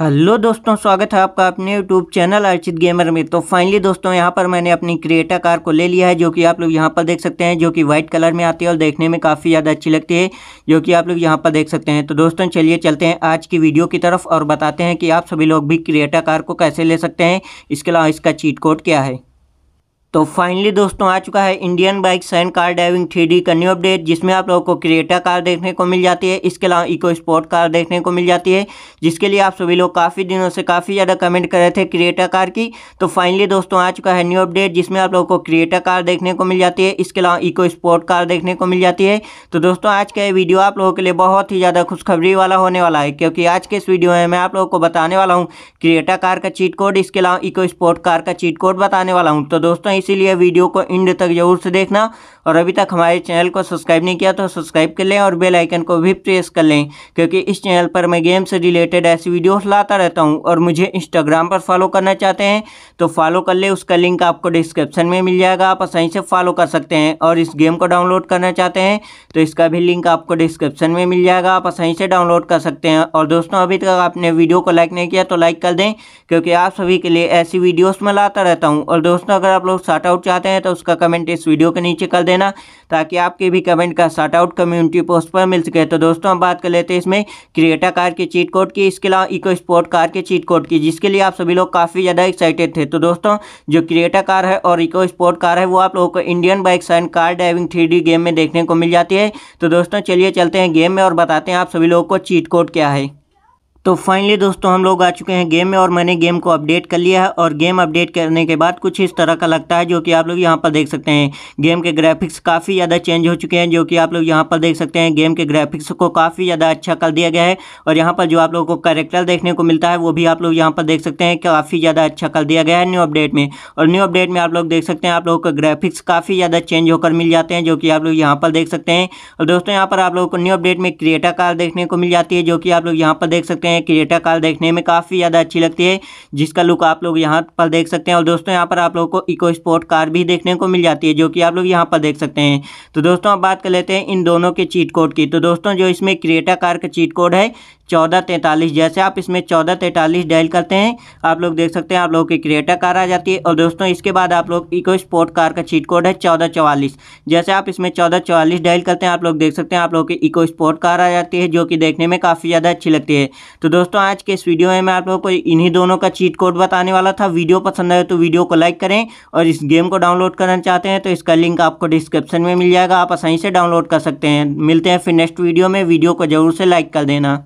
hello दोस्तों स्वागत है आपका अपने यूट्यूब चैनल अर्चित गेमर में तो फाइनली दोस्तों यहाँ पर मैंने अपनी क्रिएटा कार को ले लिया है जो कि आप लोग यहाँ पर देख सकते हैं जो कि व्हाइट कलर में आती है और देखने में काफ़ी ज़्यादा अच्छी लगती है जो कि आप लोग यहाँ पर देख सकते हैं तो दोस्तों चलिए चलते हैं आज की वीडियो की तरफ और बताते हैं कि आप सभी लोग भी क्रिएटा कार को कैसे ले सकते हैं इसके अलावा इसका चीट कोड क्या है तो फाइनली दोस्तों आ चुका है इंडियन बाइक साइन कार ड्राइविंग थ्री का न्यू अपडेट जिसमें आप लोगों को क्रिएटा कार देखने को मिल जाती है इसके अलावा इको स्पोर्ट कार देखने को मिल जाती है जिसके लिए आप सभी लोग काफ़ी दिनों से काफ़ी ज़्यादा कमेंट कर रहे थे क्रिएटा कार की तो फाइनली दोस्तों आ चुका है न्यू अपडेट जिसमें आप लोगों को क्रिएटा कार देखने को मिल जाती है इसके अलावा इको स्पोर्ट कार देखने को मिल जाती है तो दोस्तों आज का ये वीडियो आप लोगों के लिए बहुत ही ज़्यादा खुशखबरी वाला होने वाला है क्योंकि आज के इस वीडियो में मैं आप लोगों को बताने वाला हूँ क्रिएटा कार का चीट कोड इसके अलावा इको स्पोर्ट कार का चीट कोड बताने वाला हूँ तो दोस्तों इस इसीलिए वीडियो को इंड तक जरूर से देखना और अभी तक हमारे चैनल को सब्सक्राइब नहीं किया तो सब्सक्राइब कर लें और बेल आइकन को भी प्रेस कर लें क्योंकि इस चैनल पर मैं गेम से रिलेटेड ऐसी वीडियोस लाता रहता हूं और मुझे इंस्टाग्राम पर फॉलो करना चाहते हैं तो फॉलो कर लें उसका लिंक आपको डिस्क्रिप्शन में मिल जाएगा आप आसानी से फॉलो कर सकते हैं और इस गेम को डाउनलोड करना चाहते हैं तो इसका भी लिंक आपको डिस्क्रिप्शन में मिल जाएगा आप आसानी से डाउनलोड कर सकते हैं और दोस्तों अभी तक आपने वीडियो को लाइक नहीं किया तो लाइक कर दें क्योंकि आप सभी के लिए ऐसी वीडियोज़ में लाता रहता हूँ और दोस्तों अगर आप लोग शार्ट आउट चाहते हैं तो उसका कमेंट इस वीडियो के नीचे कर देना ताकि आपके भी कमेंट का शार्ट आउट कम्युनिटी पोस्ट पर मिल सके तो दोस्तों हम बात कर लेते हैं इसमें क्रिएटा कार के चीट कोड की इसके अलावा इको स्पोर्ट कार के चीट कोड की जिसके लिए आप सभी लोग काफ़ी ज़्यादा एक्साइटेड थे तो दोस्तों जो क्रिएटा कार है और इको स्पोर्ट कार है वो आप लोगों को इंडियन बाइक साइन कार ड्राइविंग थ्री गेम में देखने को मिल जाती है तो दोस्तों चलिए चलते हैं गेम में और बताते हैं आप सभी लोगों को चीट कोड क्या है तो फाइनली दोस्तों हम लोग आ चुके हैं गेम में और मैंने गेम को अपडेट कर लिया है और गेम अपडेट करने के बाद कुछ इस तरह का लगता है जो कि आप लोग यहाँ पर देख सकते हैं गेम के ग्राफिक्स काफ़ी ज़्यादा चेंज हो चुके हैं जो कि आप लोग यहाँ पर देख सकते हैं गेम के ग्राफिक्स को काफ़ी ज़्यादा अच्छा कर दिया गया है और यहाँ पर जो आप लोगों को करेक्टर देखने को मिलता है वो भी आप लोग यहाँ पर देख सकते हैं काफ़ी ज़्यादा अच्छा कर दिया गया है न्यू अपडेट में और न्यू अपडेट में आप लोग देख सकते हैं आप लोगों को ग्राफिक्स काफ़ी ज़्यादा चेंज होकर मिल जाते हैं जो कि आप लोग यहाँ पर देख सकते हैं और दोस्तों यहाँ पर आप लोगों को न्यू अपडेट में क्रिएटा कार देखने को मिल जाती है जो कि आप लोग यहाँ पर देख सकते हैं हैं क्रेटा कार देखने में काफ़ी ज़्यादा अच्छी लगती है जिसका लुक आप लोग यहाँ पर देख सकते हैं और दोस्तों यहाँ पर आप लोगों को इको स्पोर्ट कार भी देखने को मिल जाती है जो कि आप लोग यहाँ पर देख सकते हैं तो दोस्तों आप बात कर लेते हैं इन दोनों के चीट कोड की तो दोस्तों जो इसमें क्रिएटा कार का चीट कोड है चौदह तैंतालीस जैसे आप इसमें चौदह तैंतालीस डायल करते हैं आप लोग देख सकते हैं आप लोगों की क्रिएटा कार आ जाती है और दोस्तों इसके बाद आप लोग इको स्पोर्ट कार का चीट कोड है चौदह चवालीस जैसे आप इसमें चौदह चवालीस डायल करते हैं आप लोग देख सकते हैं आप लोगों की इको स्पोर्ट कार आ जाती है जो कि देखने में काफ़ी ज़्यादा अच्छी लगती है तो तो दोस्तों आज के इस वीडियो में मैं आप लोगों को इन्हीं दोनों का चीट कोड बताने वाला था वीडियो पसंद आए तो वीडियो को लाइक करें और इस गेम को डाउनलोड करना चाहते हैं तो इसका लिंक आपको डिस्क्रिप्शन में मिल जाएगा आप आसानी से डाउनलोड कर सकते हैं मिलते हैं फिर नेक्स्ट वीडियो में वीडियो को जरूर से लाइक कर देना